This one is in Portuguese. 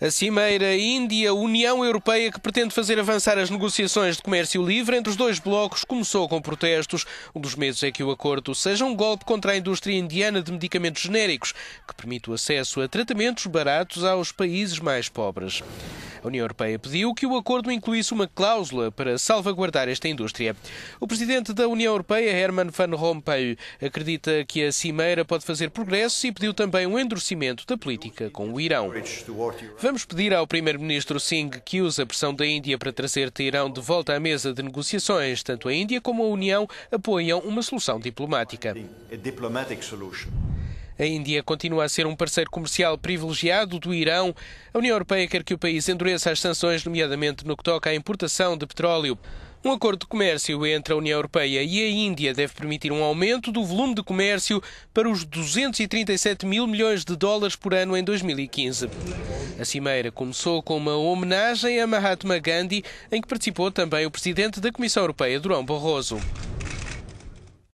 A cimeira Índia-União Europeia que pretende fazer avançar as negociações de comércio livre entre os dois blocos começou com protestos. Um dos meses é que o acordo seja um golpe contra a indústria indiana de medicamentos genéricos, que permite o acesso a tratamentos baratos aos países mais pobres. A União Europeia pediu que o acordo incluísse uma cláusula para salvaguardar esta indústria. O presidente da União Europeia, Herman Van Rompuy, acredita que a cimeira pode fazer progressos e pediu também um endurecimento da política com o Irão. Vamos pedir ao primeiro-ministro Singh que use a pressão da Índia para trazer Teherão de volta à mesa de negociações. Tanto a Índia como a União apoiam uma solução diplomática. A Índia continua a ser um parceiro comercial privilegiado do Irão. A União Europeia quer que o país endureça as sanções, nomeadamente no que toca à importação de petróleo. Um acordo de comércio entre a União Europeia e a Índia deve permitir um aumento do volume de comércio para os 237 mil milhões de dólares por ano em 2015. A cimeira começou com uma homenagem a Mahatma Gandhi, em que participou também o presidente da Comissão Europeia, Durão Barroso.